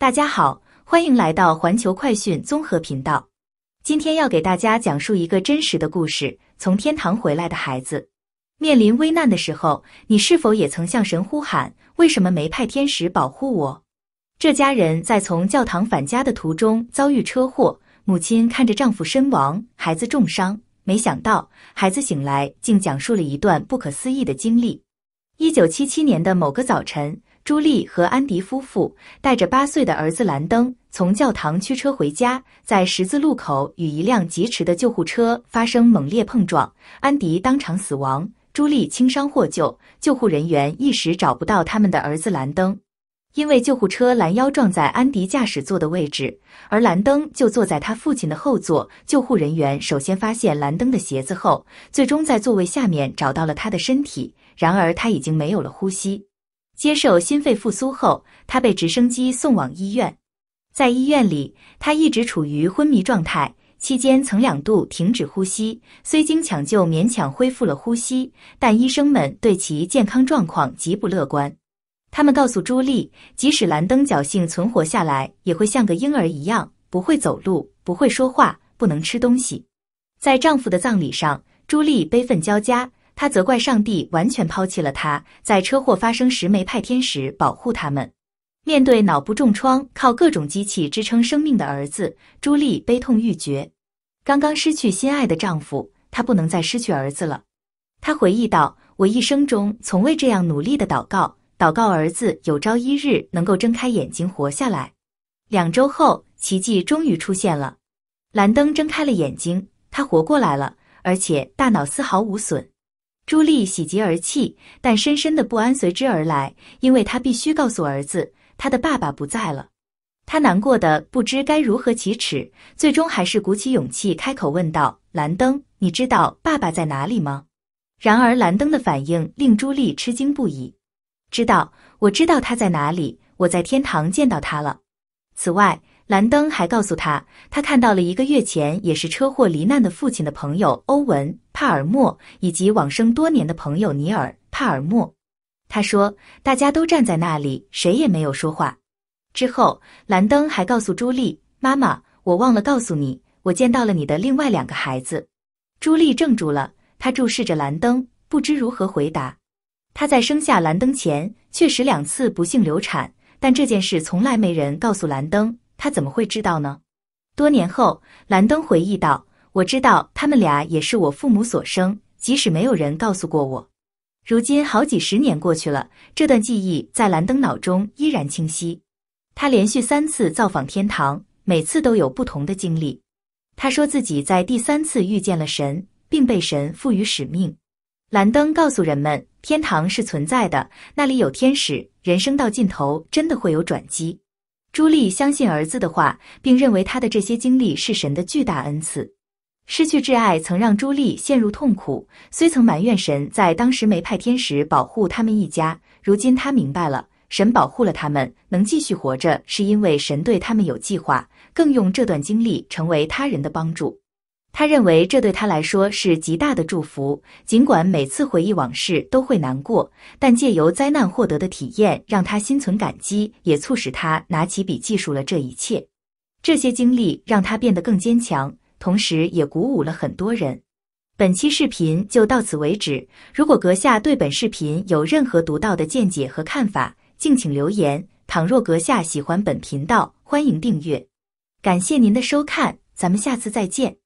大家好，欢迎来到环球快讯综合频道。今天要给大家讲述一个真实的故事——从天堂回来的孩子。面临危难的时候，你是否也曾向神呼喊：“为什么没派天使保护我？”这家人在从教堂返家的途中遭遇车祸，母亲看着丈夫身亡，孩子重伤。没想到，孩子醒来竟讲述了一段不可思议的经历。一九七七年的某个早晨。朱莉和安迪夫妇带着八岁的儿子兰登从教堂驱车回家，在十字路口与一辆疾驰的救护车发生猛烈碰撞，安迪当场死亡，朱莉轻伤获救。救护人员一时找不到他们的儿子兰登，因为救护车拦腰撞在安迪驾驶座的位置，而兰登就坐在他父亲的后座。救护人员首先发现兰登的鞋子后，最终在座位下面找到了他的身体，然而他已经没有了呼吸。接受心肺复苏后，他被直升机送往医院。在医院里，他一直处于昏迷状态，期间曾两度停止呼吸。虽经抢救勉强恢复了呼吸，但医生们对其健康状况极不乐观。他们告诉朱莉，即使兰登侥幸存活下来，也会像个婴儿一样，不会走路，不会说话，不能吃东西。在丈夫的葬礼上，朱莉悲愤交加。他责怪上帝完全抛弃了他，在车祸发生时没派天使保护他们。面对脑部重创、靠各种机器支撑生命的儿子，朱莉悲痛欲绝。刚刚失去心爱的丈夫，她不能再失去儿子了。她回忆道：“我一生中从未这样努力的祷告，祷告儿子有朝一日能够睁开眼睛活下来。”两周后，奇迹终于出现了。兰登睁开了眼睛，他活过来了，而且大脑丝毫无损。朱莉喜极而泣，但深深的不安随之而来，因为她必须告诉儿子，她的爸爸不在了。她难过的不知该如何启齿，最终还是鼓起勇气开口问道：“兰登，你知道爸爸在哪里吗？”然而，兰登的反应令朱莉吃惊不已：“知道，我知道他在哪里，我在天堂见到他了。”此外，兰登还告诉他，他看到了一个月前也是车祸罹难的父亲的朋友欧文·帕尔默，以及往生多年的朋友尼尔·帕尔默。他说，大家都站在那里，谁也没有说话。之后，兰登还告诉朱莉：“妈妈，我忘了告诉你，我见到了你的另外两个孩子。”朱莉怔住了，她注视着兰登，不知如何回答。她在生下兰登前确实两次不幸流产，但这件事从来没人告诉兰登。他怎么会知道呢？多年后，兰登回忆道：“我知道他们俩也是我父母所生，即使没有人告诉过我。”如今好几十年过去了，这段记忆在兰登脑中依然清晰。他连续三次造访天堂，每次都有不同的经历。他说自己在第三次遇见了神，并被神赋予使命。兰登告诉人们，天堂是存在的，那里有天使。人生到尽头，真的会有转机。朱莉相信儿子的话，并认为他的这些经历是神的巨大恩赐。失去挚爱曾让朱莉陷入痛苦，虽曾埋怨神在当时没派天使保护他们一家，如今他明白了，神保护了他们，能继续活着是因为神对他们有计划，更用这段经历成为他人的帮助。他认为这对他来说是极大的祝福，尽管每次回忆往事都会难过，但借由灾难获得的体验让他心存感激，也促使他拿起笔记述了这一切。这些经历让他变得更坚强，同时也鼓舞了很多人。本期视频就到此为止。如果阁下对本视频有任何独到的见解和看法，敬请留言。倘若阁下喜欢本频道，欢迎订阅。感谢您的收看，咱们下次再见。